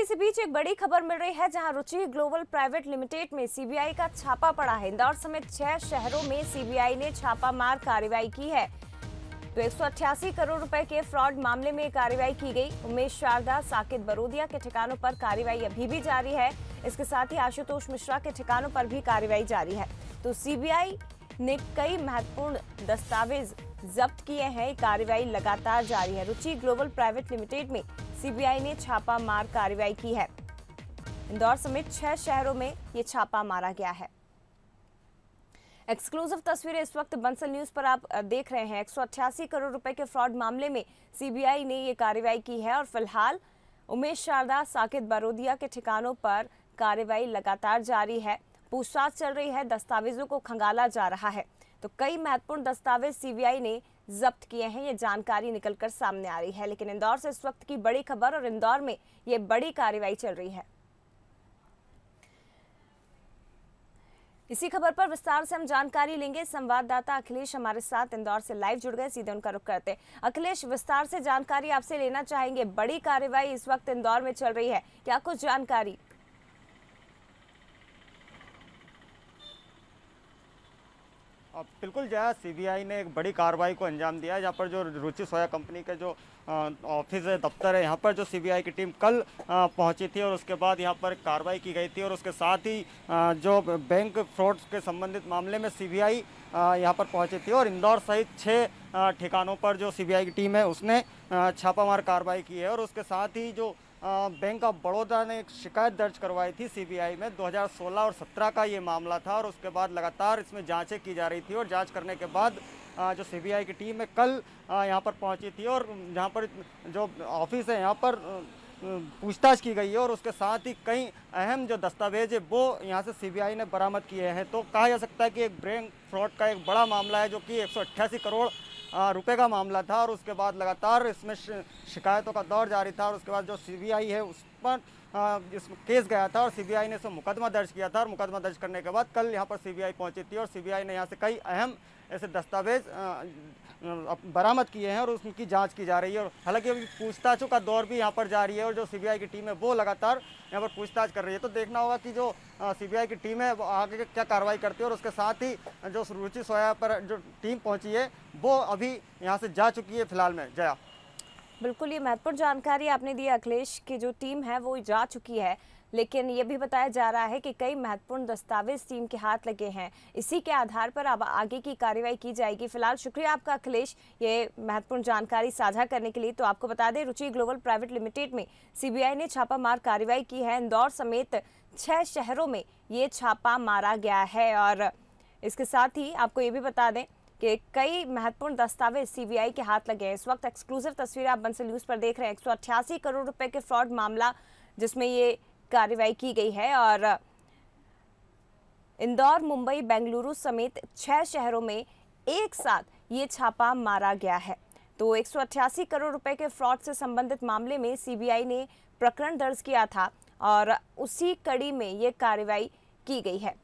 इसी बीच एक बड़ी खबर मिल रही है जहां रुचि ग्लोबल प्राइवेट लिमिटेड में सीबीआई का छापा पड़ा है इंदौर समेत छह शहरों में सीबीआई ने छापामार कार्रवाई की है तो एक करोड़ रुपए के फ्रॉड मामले में कार्रवाई की गई उमेश शारदा साकेत बरोदिया के ठिकानों पर कार्रवाई अभी भी जारी है इसके साथ ही आशुतोष मिश्रा के ठिकानों पर भी कार्रवाई जारी है तो सीबीआई ने कई महत्वपूर्ण दस्तावेज जब्त किए हैं कार्रवाई लगातार जारी है रुचि ग्लोबल प्राइवेट लिमिटेड में सीबीआई ने छापा मार कार्रवाई की है इंदौर समेत छह शहरों में ये छापा मारा गया है एक्सक्लूसिव तस्वीरें इस वक्त बंसल न्यूज पर आप देख रहे हैं एक करोड़ रुपए के फ्रॉड मामले में सीबीआई ने ये कार्रवाई की है और फिलहाल उमेश शारदा साकेत बरोदिया के ठिकानों पर कार्रवाई लगातार जारी है पूछताछ चल रही है दस्तावेजों को खंगाला जा रहा है तो कई महत्वपूर्ण दस्तावेज सीबीआई ने जब्त किए हैं ये जानकारी निकलकर सामने आ रही है लेकिन इंदौर से इस वक्त की बड़ी खबर और इंदौर में ये बड़ी कार्रवाई चल रही है इसी खबर पर विस्तार से हम जानकारी लेंगे संवाददाता अखिलेश हमारे साथ इंदौर से लाइव जुड़ गए सीधे उनका रुख करते अखिलेश विस्तार से जानकारी आपसे लेना चाहेंगे बड़ी कार्रवाई इस वक्त इंदौर में चल रही है क्या कुछ जानकारी अब बिल्कुल जया सीबीआई ने एक बड़ी कार्रवाई को अंजाम दिया है यहाँ पर जो रुचि सोया कंपनी के जो ऑफिस है दफ्तर है यहाँ पर जो सीबीआई की टीम कल पहुँची थी और उसके बाद यहाँ पर कार्रवाई की गई थी और उसके साथ ही जो बैंक फ्रॉड के संबंधित मामले में सीबीआई यहाँ पर पहुँची थी और इंदौर सहित छः ठिकानों पर जो सी की टीम है उसने छापामार कार्रवाई की है और उसके साथ ही जो बैंक ऑफ बड़ौदा ने एक शिकायत दर्ज करवाई थी सीबीआई में 2016 और 17 का ये मामला था और उसके बाद लगातार इसमें जांचें की जा रही थी और जांच करने के बाद जो सीबीआई की टीम है कल यहाँ पर पहुँची थी और यहाँ पर जो ऑफिस है यहाँ पर पूछताछ की गई है और उसके साथ ही कई अहम जो दस्तावेज है वो यहाँ से सीबीआई ने बरामद किए हैं तो कहा जा सकता है कि एक ब्रेन फ्रॉड का एक बड़ा मामला है जो कि एक करोड़ रुपए का मामला था और उसके बाद लगातार इसमें शिकायतों का दौर जारी था और उसके बाद जो सीबीआई है उस पर इस केस गया था और सीबीआई ने इसमें मुकदमा दर्ज किया था और मुकदमा दर्ज करने के बाद कल यहाँ पर सीबीआई पहुँची थी और सीबीआई ने यहाँ से कई अहम ऐसे दस्तावेज बरामद किए हैं और उसकी जांच की जा रही है और हालांकि अभी पूछताछों का दौर भी यहाँ पर जा रही है और जो सीबीआई की टीम है वो लगातार यहाँ पर पूछताछ कर रही है तो देखना होगा कि जो सीबीआई की टीम है वो आगे क्या कार्रवाई करती है और उसके साथ ही जो रुचि सोया पर जो टीम पहुँची है वो अभी यहाँ से जा चुकी है फिलहाल में जया बिल्कुल ये महत्वपूर्ण जानकारी आपने दी अखिलेश की जो टीम है वो जा चुकी है लेकिन ये भी बताया जा रहा है कि कई महत्वपूर्ण दस्तावेज टीम के हाथ लगे हैं इसी के आधार पर अब आगे की कार्रवाई की जाएगी फिलहाल शुक्रिया आपका अखिलेश ये महत्वपूर्ण जानकारी साझा करने के लिए तो आपको बता दें रुचि ग्लोबल प्राइवेट लिमिटेड में सीबीआई ने छापामार कार्रवाई की है इंदौर समेत छह शहरों में ये छापा मारा गया है और इसके साथ ही आपको ये भी बता दें कि कई महत्वपूर्ण दस्तावेज सीबीआई के हाथ लगे हैं इस वक्त एक्सक्लूसिव तस्वीरें आप बंसल न्यूज़ पर देख रहे हैं एक करोड़ रुपए के फ्रॉड मामला जिसमें ये कार्रवाई की गई है और इंदौर मुंबई बेंगलुरु समेत छह शहरों में एक साथ ये छापा मारा गया है तो एक करोड़ रुपए के फ्रॉड से संबंधित मामले में सीबीआई ने प्रकरण दर्ज किया था और उसी कड़ी में ये कार्रवाई की गई है